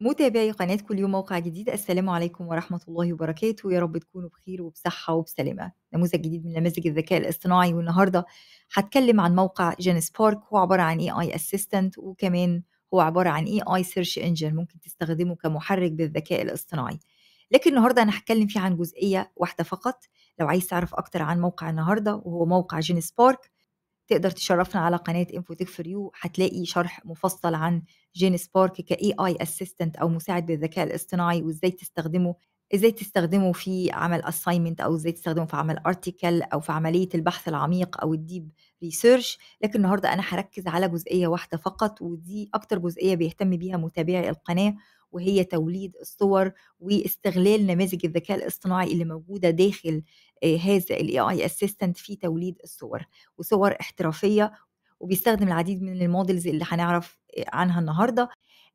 متابعي قناة كل يوم موقع جديد السلام عليكم ورحمة الله وبركاته يا رب تكونوا بخير وبصحة وبسلامة نموذج جديد من نماذج الذكاء الاصطناعي والنهاردة هتكلم عن موقع جينيس بارك هو عبارة عن اي اي اسيستنت وكمان هو عبارة عن اي اي سيرش انجن ممكن تستخدمه كمحرك بالذكاء الاصطناعي لكن النهاردة أنا هتكلم فيه عن جزئية واحدة فقط لو عايز تعرف أكتر عن موقع النهاردة وهو موقع جينيس بارك تقدر تشرفنا على قناة انفو فور يو هتلاقي شرح مفصل عن جين سبارك كاي اي اسيستنت او مساعد بالذكاء الاصطناعي وازاي تستخدمه ازاي تستخدمه في عمل اساينمنت او ازاي تستخدمه في عمل ارتيكل او في عمليه البحث العميق او الديب ريسيرش لكن النهارده انا هركز على جزئيه واحده فقط ودي اكتر جزئيه بيهتم بيها متابعي القناه وهي توليد الصور واستغلال نماذج الذكاء الاصطناعي اللي موجوده داخل آه، هذا الاي اي اسيستنت في توليد الصور وصور احترافيه وبيستخدم العديد من المودلز اللي هنعرف آه، عنها النهارده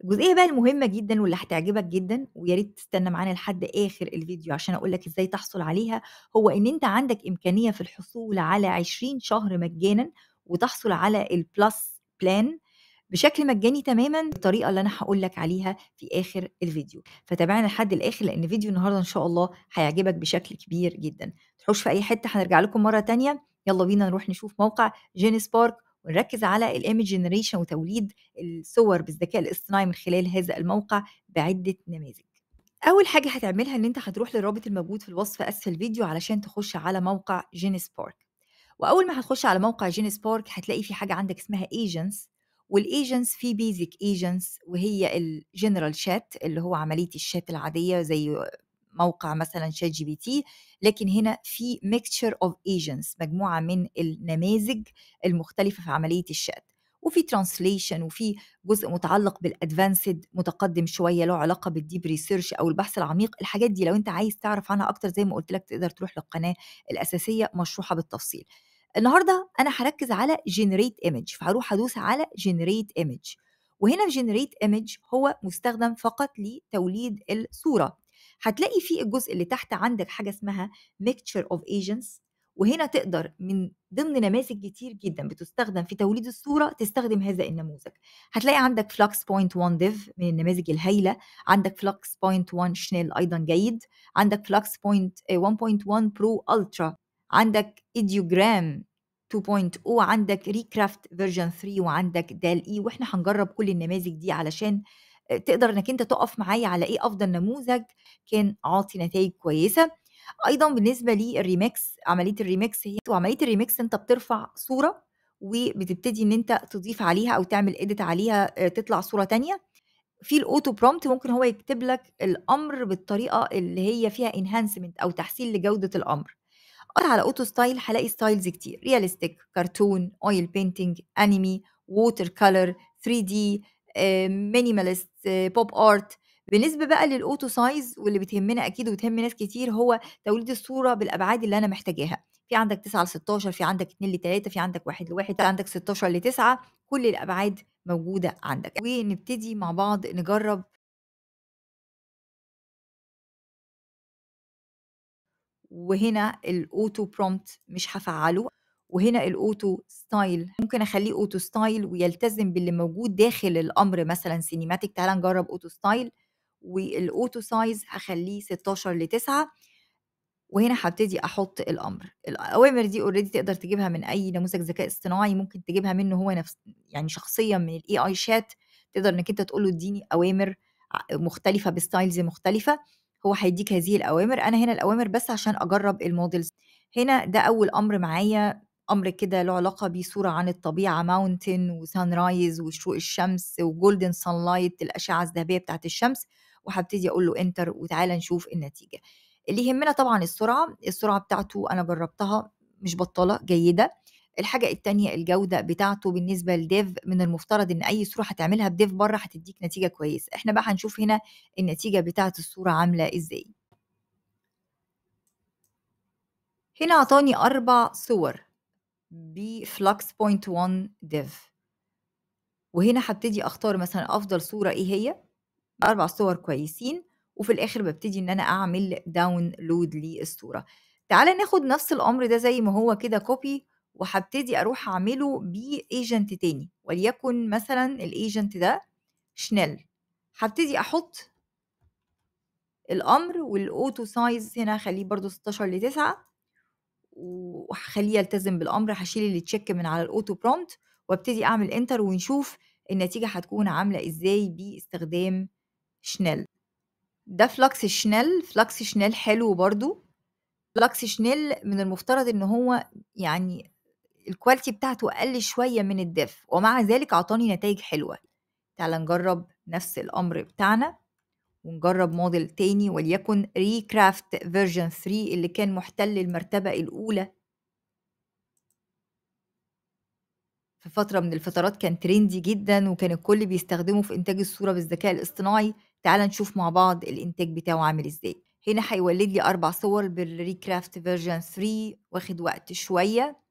الجزئيه بقى المهمه جدا واللي هتعجبك جدا ويا ريت تستنى معانا لحد اخر الفيديو عشان اقول لك ازاي تحصل عليها هو ان انت عندك امكانيه في الحصول على 20 شهر مجانا وتحصل على البلس بلان بشكل مجاني تماما بالطريقه اللي انا هقول لك عليها في اخر الفيديو فتابعنا لحد الاخر لان فيديو النهارده ان شاء الله هيعجبك بشكل كبير جدا تحوش في اي حته هنرجع لكم مره تانية يلا بينا نروح نشوف موقع جينيس بارك ونركز على الايمج جنريشن وتوليد الصور بالذكاء الاصطناعي من خلال هذا الموقع بعده نماذج اول حاجه هتعملها ان انت هتروح للرابط الموجود في الوصف اسفل الفيديو علشان تخش على موقع جينيس بارك واول ما هتخش على موقع جينيس بارك هتلاقي في حاجه عندك اسمها ايجنتس والايجنتس في بيزك ايجنتس وهي الجنرال شات اللي هو عمليه الشات العاديه زي موقع مثلا شات جي بي تي لكن هنا في ميكتشر اوف ايجنتس مجموعه من النماذج المختلفه في عمليه الشات وفي ترانسليشن وفي جزء متعلق بالادفانسد متقدم شويه له علاقه بالديب ريسيرش او البحث العميق الحاجات دي لو انت عايز تعرف عنها اكتر زي ما قلت لك تقدر تروح للقناه الاساسيه مشروحه بالتفصيل النهارده انا هركز على جنريت ايمج فهروح ادوس على جنريت ايمج وهنا في جنريت ايمج هو مستخدم فقط لتوليد الصوره هتلاقي في الجزء اللي تحت عندك حاجه اسمها ميكتشر اوف ايجنتس وهنا تقدر من ضمن نماذج كتير جدا بتستخدم في توليد الصوره تستخدم هذا النموذج هتلاقي عندك فلكس بوينت 1 ديف من النماذج الهائله عندك فلكس بوينت 1 شنيل ايضا جيد عندك فلكس بوينت 1.1 برو الترا عندك ايديوجرام 2.0 عندك ريكرافت فيرجن 3 وعندك دال اي e، واحنا هنجرب كل النماذج دي علشان آه، تقدر انك انت تقف معايا على ايه افضل نموذج كان عاطي نتائج كويسه ايضا بالنسبه للريميكس عمليه الريميكس هي وعمليه الريميكس انت بترفع صوره وبتبتدي ان انت تضيف عليها او تعمل اديت عليها آه، تطلع صوره تانية في الاوتو برومت ممكن هو يكتب لك الامر بالطريقه اللي هي فيها انهانسمنت او تحسين لجوده الامر ادور على اوتو ستايل هلاقي ستايلز كتير رياليستيك كرتون اويل بينتينج انمي ووتر كلر 3 دي مينيماليست بوب ارت بالنسبه بقى للاوتو سايز واللي بتهمنا اكيد وبتهم ناس كتير هو توليد الصوره بالابعاد اللي انا محتاجاها في عندك 9 ل 16 في عندك 2 ل 3 في عندك 1 ل 1 في عندك 16 ل 9 كل الابعاد موجوده عندك ونبتدي مع بعض نجرب وهنا الاوتو برومت مش هفعله وهنا الاوتو ستايل ممكن اخليه اوتو ستايل ويلتزم باللي موجود داخل الامر مثلا سينيماتيك تعالى نجرب اوتو ستايل والاوتو سايز هخليه 16 ل 9 وهنا هبتدي احط الامر الاوامر دي اوريدي تقدر تجيبها من اي نموذج ذكاء اصطناعي ممكن تجيبها منه هو نفس يعني شخصيا من الاي اي شات تقدر انك انت تقول له اديني اوامر مختلفه بستايلز مختلفه هو هيديك هذه الاوامر انا هنا الاوامر بس عشان اجرب المودلز هنا ده اول امر معايا امر كده له علاقه بصوره عن الطبيعه ماونتن وسان رايز وشروق الشمس وجولدن سان لايت الاشعه الذهبيه بتاعه الشمس وهبتدي اقول له انتر وتعالى نشوف النتيجه اللي يهمنا طبعا السرعه السرعه بتاعته انا جربتها مش بطاله جيده الحاجه التانية الجوده بتاعته بالنسبه لديف من المفترض ان اي صوره هتعملها بديف بره هتديك نتيجه كويسه احنا بقى هنشوف هنا النتيجه بتاعه الصوره عامله ازاي هنا عطاني اربع صور بفلكس بوينت 1 ديف وهنا هبتدي اختار مثلا افضل صوره ايه هي اربع صور كويسين وفي الاخر ببتدي ان انا اعمل داونلود للصوره تعالى ناخد نفس الامر ده زي ما هو كده كوبي وهبتدي اروح اعمله بايجنت تاني وليكن مثلا الايجنت ده شنيل هبتدي احط الامر والاوتو سايز هنا هخليه برضو 16 ل 9 وهخليه يلتزم بالامر هشيل التشيك من على الاوتو برومت وابتدي اعمل انتر ونشوف النتيجه هتكون عامله ازاي باستخدام شنيل ده فلكس شنيل فلكس شنيل حلو برضو فلكس شنيل من المفترض ان هو يعني الكواليتي بتاعته اقل شويه من الدف ومع ذلك اعطاني نتائج حلوه تعال نجرب نفس الامر بتاعنا ونجرب موديل تاني وليكن ريكرافت فيرجن 3 اللي كان محتل المرتبه الاولى في فتره من الفترات كان ترندي جدا وكان الكل بيستخدمه في انتاج الصوره بالذكاء الاصطناعي تعال نشوف مع بعض الانتاج بتاعه عامل ازاي هنا هيولد لي اربع صور بالريكرافت فيرجن 3 واخد وقت شويه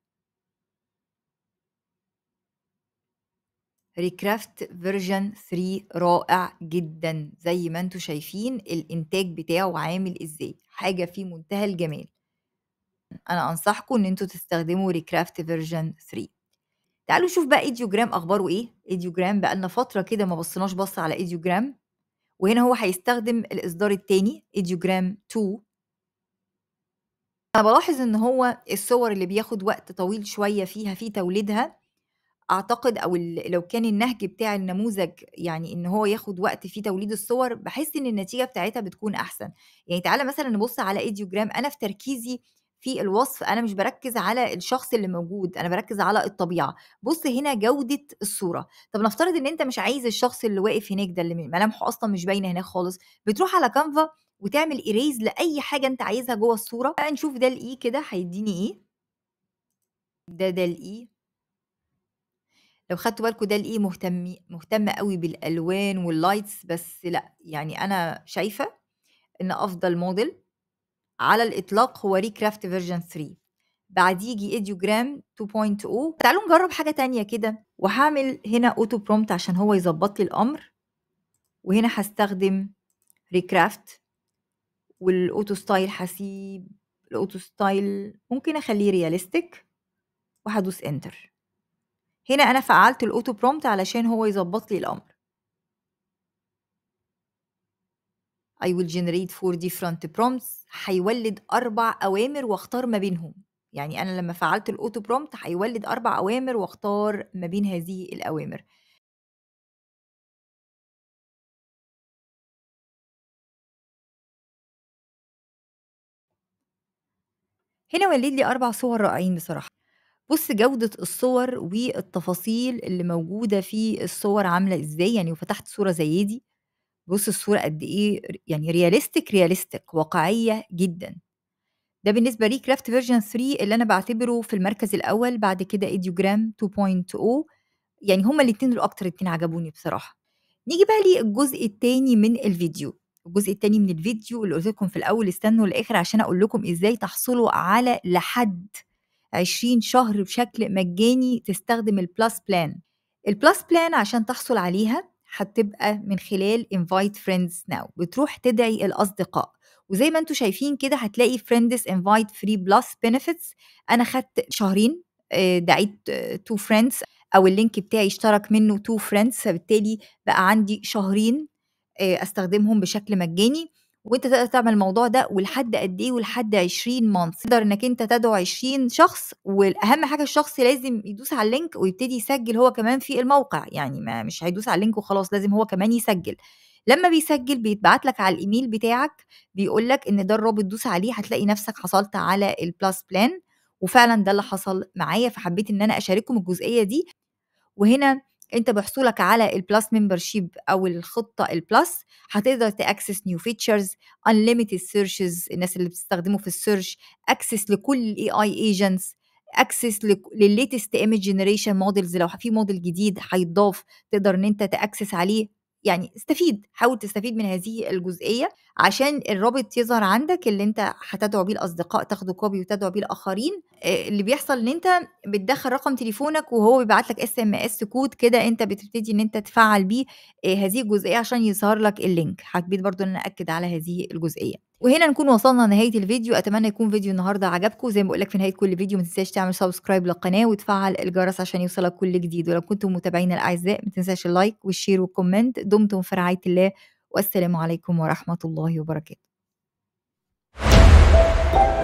ريكرافت فيرجن 3 رائع جدا زي ما انتوا شايفين الانتاج بتاعه عامل ازاي حاجه في منتهى الجمال انا انصحكم ان انتوا تستخدموا ريكرافت فيرجن 3 تعالوا نشوف بقى ايديوجرام اخباره ايه ايديوجرام بقالنا فتره كده ما بصيناش بص على ايديوجرام وهنا هو هيستخدم الاصدار الثاني ايديوجرام 2 انا بلاحظ ان هو الصور اللي بياخد وقت طويل شويه فيها في توليدها اعتقد او لو كان النهج بتاع النموذج يعني ان هو ياخد وقت في توليد الصور بحس ان النتيجه بتاعتها بتكون احسن يعني تعالى مثلا نبص على ايديوجرام انا في تركيزي في الوصف انا مش بركز على الشخص اللي موجود انا بركز على الطبيعه بص هنا جوده الصوره طب نفترض ان انت مش عايز الشخص اللي واقف هناك ده اللي ملامحه اصلا مش باينه هناك خالص بتروح على كانفا وتعمل ايريز لاي حاجه انت عايزها جوه الصوره بقى نشوف ده الاي e كده هيديني ايه ده ده الاي e. لو خدتوا بالكم ده الايه مهتم مهتمة قوي بالألوان واللايتس بس لأ يعني أنا شايفة إن أفضل موديل على الإطلاق هو ريكرافت فيرجن 3 بعديه يجي ايديوجرام 2.0 تعالوا نجرب حاجة تانية كده وهعمل هنا اوتو برومت عشان هو يظبط لي الأمر وهنا هستخدم ريكرافت والاوتو ستايل هسيب الاوتو ستايل ممكن اخليه رياليستيك وهدوس انتر هنا أنا فعلت الأوتو برومت علشان هو يظبط لي الأمر I will generate four different prompts هيولد أربع أوامر واختار ما بينهم يعني أنا لما فعلت الأوتو برومت هيولد أربع أوامر واختار ما بين هذه الأوامر هنا ولد لي أربع صور رائعين بصراحة بُص جودة الصور والتفاصيل اللي موجودة في الصور عاملة إزاي، يعني وفتحت صورة زي دي، بُص الصورة قد إيه يعني realistic، رياليستيك رياليستيك واقعيه جدًا. ده بالنسبة لي كرافت فيرجن 3 اللي أنا بعتبره في المركز الأول، بعد كده ايديوجرام 2.0 يعني هما الاتنين دول أكتر اتنين عجبوني بصراحة. نيجي بقى للجزء التاني من الفيديو، الجزء التاني من الفيديو اللي قُلت لكم في الأول استنوا للآخر عشان أقول لكم إزاي تحصلوا على لحد 20 شهر بشكل مجاني تستخدم البلس بلان البلس بلان عشان تحصل عليها هتبقى من خلال invite friends now بتروح تدعي الأصدقاء وزي ما انتم شايفين كده هتلاقي friends invite فري بلس بنفيتس انا خدت شهرين آه، دعيت تو آه، فريندز او اللينك بتاعي اشترك منه تو فريندز فبالتالي بقى عندي شهرين آه، استخدمهم بشكل مجاني وانت تقدر تعمل الموضوع ده ولحد قد ايه ولحد 20 مانث تقدر انك انت تدعو 20 شخص والاهم حاجه الشخص لازم يدوس على اللينك ويبتدي يسجل هو كمان في الموقع يعني ما مش هيدوس على اللينك وخلاص لازم هو كمان يسجل لما بيسجل بيتبعت لك على الايميل بتاعك بيقول لك ان ده الرابط دوس عليه هتلاقي نفسك حصلت على البلاس بلان وفعلا ده اللي حصل معايا فحبيت ان انا اشارككم الجزئيه دي وهنا انت بحصولك على البلس ممبرشيب او الخطه البلس هتقدر تاكسس نيو فيتشرز انليميتد سيرشز الناس اللي بتستخدمه في السيرش اكسس لكل الاي اي ايجنتس اكسس للليتست ايمج جنريشن موديلز لو في موديل جديد هيتضاف تقدر ان انت تاكسس عليه يعني استفيد حاول تستفيد من هذه الجزئيه عشان الرابط يظهر عندك اللي انت هتدعو بيه الاصدقاء تاخدوا كوبي وتدعو بيه الاخرين آه، اللي بيحصل ان انت بتدخل رقم تليفونك وهو بيبعت لك اس ام اس كود كده انت بتبتدي ان انت تفعل بيه آه، هذه الجزئيه عشان يظهر لك اللينك حبيت برضو ان انا اكد على هذه الجزئيه وهنا نكون وصلنا لنهايه الفيديو اتمنى يكون فيديو النهارده عجبكم زي ما بقول لك في نهايه كل فيديو ما تنساش تعمل سبسكرايب للقناه وتفعل الجرس عشان يوصلك كل جديد ولو كنتم متابعين الاعزاء ما تنساش اللايك والشير والكومنت دمتم في رعايه الله والسلام عليكم ورحمه الله وبركاته